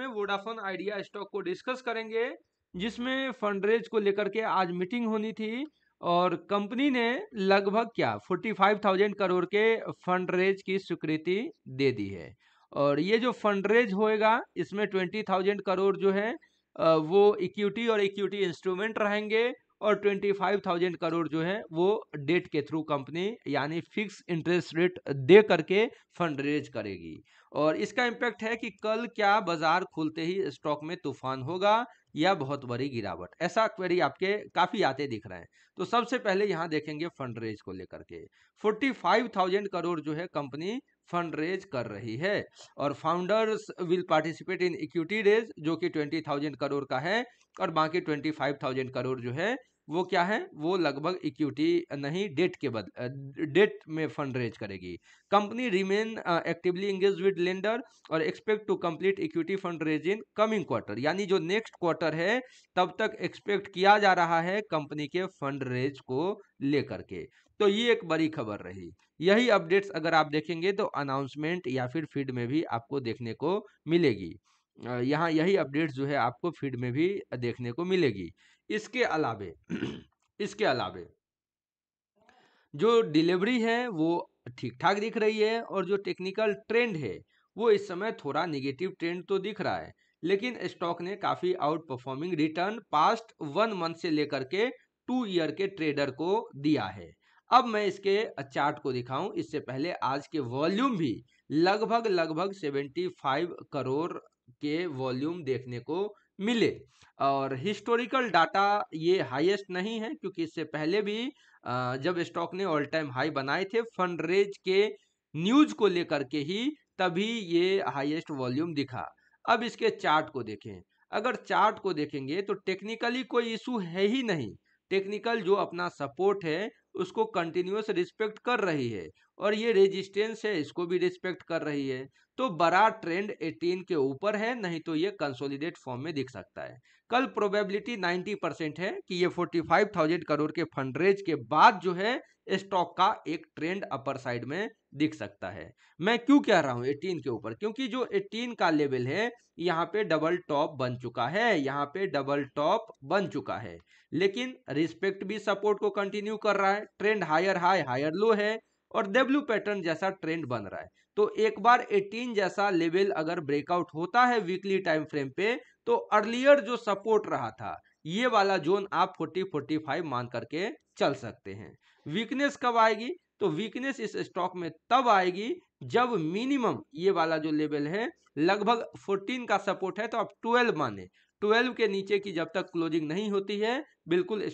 में Vodafone Idea stock को discuss करेंगे जिसमें फंडरेज को लेकर के आज मीटिंग होनी थी और कंपनी ने लगभग क्या फोर्टी फाइव थाउजेंड करोड़ के फंड रेज की स्वीकृति दे दी है और ये जो फंड रेज होएगा इसमें ट्वेंटी थाउजेंड करोड़ जो है वो इक्विटी और इक्विटी इंस्ट्रूमेंट रहेंगे और 25,000 करोड़ जो है वो डेट के थ्रू कंपनी यानी फिक्स इंटरेस्ट रेट दे करके फंड रेज करेगी और इसका इम्पैक्ट है कि कल क्या बाजार खुलते ही स्टॉक में तूफान होगा या बहुत बड़ी गिरावट ऐसा क्वेरी आपके काफ़ी आते दिख रहे हैं तो सबसे पहले यहाँ देखेंगे फंड रेज को लेकर के 45,000 करोड़ जो है कंपनी फंड रेज कर रही है और founders will participate in equity raise जो कि 20,000 करोड़ का है और बाकी 25,000 करोड़ जो है वो क्या है वो लगभग इक्विटी नहीं डेट के बदले डेट में फंड रेज करेगी company remain actively engage with lender और expect to complete equity fund raise in coming quarter यानी जो नेक्स्ट क्वार्टर है तब तक एक्सपेक्ट किया जा रहा है कंपनी के फंड रेज को लेकर के तो ये एक बड़ी खबर रही यही अपडेट्स अगर आप देखेंगे तो अनाउंसमेंट या फिर फीड में भी आपको देखने को मिलेगी यहाँ यही अपडेट्स जो है आपको फीड में भी देखने को मिलेगी इसके अलावे इसके अलावे जो डिलीवरी है वो ठीक ठाक दिख रही है और जो टेक्निकल ट्रेंड है वो इस समय थोड़ा निगेटिव ट्रेंड तो दिख रहा है लेकिन स्टॉक ने काफ़ी out performing return past one month से लेकर के टू ईयर के ट्रेडर को दिया है अब मैं इसके चार्ट को दिखाऊं इससे पहले आज के वॉल्यूम भी लगभग लगभग 75 करोड़ के वॉल्यूम देखने को मिले और हिस्टोरिकल डाटा ये हाईएस्ट नहीं है क्योंकि इससे पहले भी जब स्टॉक ने ऑल टाइम हाई बनाए थे फंड रेज के न्यूज को लेकर के ही तभी ये हाईएस्ट वॉल्यूम दिखा अब इसके चार्ट को देखें अगर चार्ट को देखेंगे तो टेक्निकली कोई इशू है ही नहीं टेक्निकल जो अपना सपोर्ट है उसको कंटिन्यूस रिस्पेक्ट कर रही है और ये रेजिस्टेंस है इसको भी रिस्पेक्ट कर रही है तो बड़ा ट्रेंड 18 के ऊपर है नहीं तो ये कंसोलिडेट फॉर्म में दिख सकता है कल प्रोबेबिलिटी 90 परसेंट है कि ये 45,000 करोड़ के फंड रेज के बाद जो है स्टॉक का एक ट्रेंड अपर साइड में दिख सकता है मैं क्यों कह रहा हूँ एटीन के ऊपर क्योंकि जो एटीन का लेवल है यहाँ पे डबल टॉप बन चुका है यहाँ पे डबल टॉप बन चुका है लेकिन रिस्पेक्ट भी सपोर्ट को कंटिन्यू कर रहा है trend higher high higher low है और डेब्ल्यू पैटर्न जैसा ट्रेंड बन रहा है तो एक बार 18 जैसा लेवल अगर ब्रेकआउट होता है वीकली टाइम फ्रेम पे तो अर्लियर जो सपोर्ट रहा था ये वाला जोन आप 40 45 मान करके चल सकते हैं वीकनेस कब आएगी तो वीकनेस इस स्टॉक में तब आएगी जब मिनिमम ये वाला जो लेवल है लगभग 14 का सपोर्ट है तो आप 12 माने 12 के नीचे की जब तक क्लोजिंग नहीं होती है बिल्कुल